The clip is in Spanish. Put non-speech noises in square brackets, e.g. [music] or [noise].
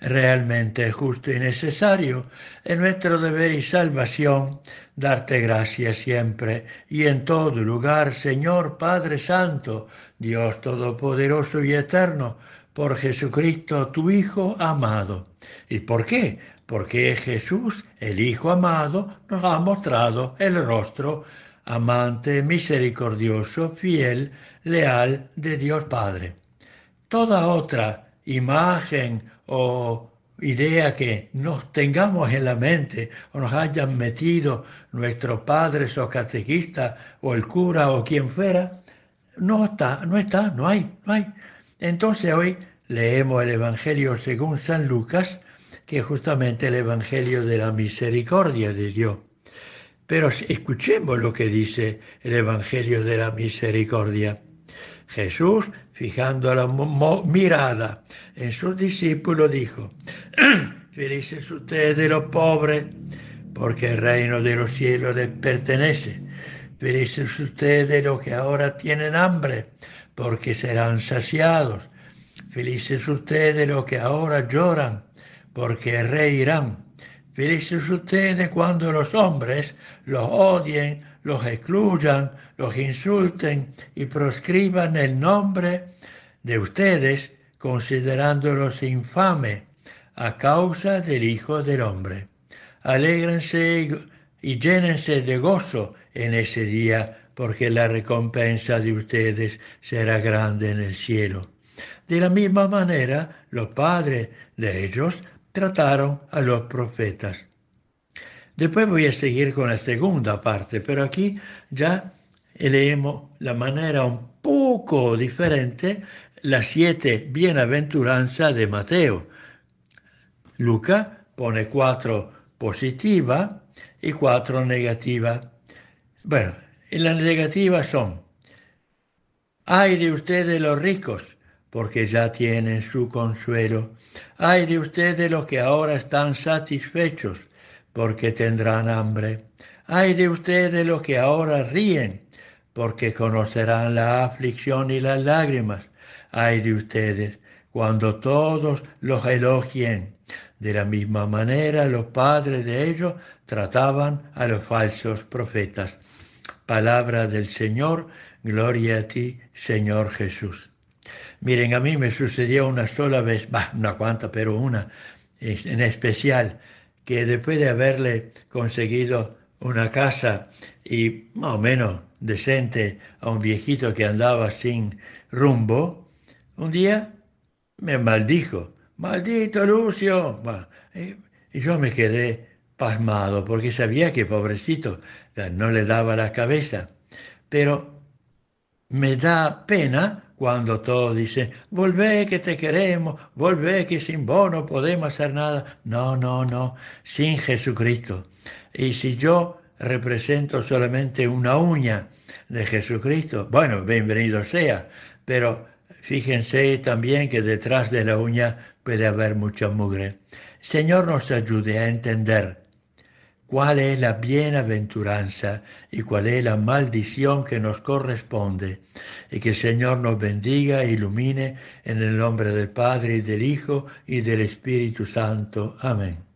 realmente justo y necesario. en nuestro deber y salvación darte gracias siempre y en todo lugar, Señor Padre Santo, Dios Todopoderoso y Eterno, por Jesucristo, tu Hijo amado. ¿Y por qué? Porque Jesús, el Hijo amado, nos ha mostrado el rostro amante, misericordioso, fiel, leal de Dios Padre. Toda otra imagen o idea que nos tengamos en la mente o nos hayan metido nuestros padres o catequistas o el cura o quien fuera, no está, no está, no hay, no hay. Entonces hoy leemos el Evangelio según San Lucas, que es justamente el Evangelio de la misericordia de Dios. Pero escuchemos lo que dice el Evangelio de la misericordia. Jesús, fijando la mirada en sus discípulos, dijo, [clears throat] felices ustedes los pobres, porque el reino de los cielos les pertenece. Felices ustedes los que ahora tienen hambre, porque serán saciados. Felices ustedes los que ahora lloran, porque reirán. Felices ustedes cuando los hombres los odien, los excluyan, los insulten y proscriban el nombre de ustedes, considerándolos infame a causa del Hijo del Hombre. Alégrense y llénense de gozo en ese día, porque la recompensa de ustedes será grande en el cielo. De la misma manera, los padres de ellos trataron a los profetas. Después voy a seguir con la segunda parte, pero aquí ya leemos la manera un poco diferente las siete bienaventuranzas de Mateo. Lucas pone cuatro positiva y cuatro negativa. Bueno, y las negativas son, hay de ustedes los ricos, porque ya tienen su consuelo. Ay de ustedes los que ahora están satisfechos, porque tendrán hambre. Ay de ustedes los que ahora ríen, porque conocerán la aflicción y las lágrimas. Ay de ustedes cuando todos los elogien. De la misma manera los padres de ellos trataban a los falsos profetas. Palabra del Señor, gloria a ti, Señor Jesús. Miren, a mí me sucedió una sola vez, bah, una cuanta, pero una en especial, que después de haberle conseguido una casa y más o menos decente a un viejito que andaba sin rumbo, un día me maldijo, maldito Lucio. y yo me quedé pasmado porque sabía que pobrecito no le daba la cabeza, pero me da pena cuando todos dicen, volvé que te queremos, volvé que sin vos no podemos hacer nada. No, no, no, sin Jesucristo. Y si yo represento solamente una uña de Jesucristo, bueno, bienvenido sea, pero fíjense también que detrás de la uña puede haber mucha mugre. Señor nos ayude a entender cuál es la bienaventuranza y cuál es la maldición que nos corresponde. Y que el Señor nos bendiga e ilumine en el nombre del Padre y del Hijo y del Espíritu Santo. Amén.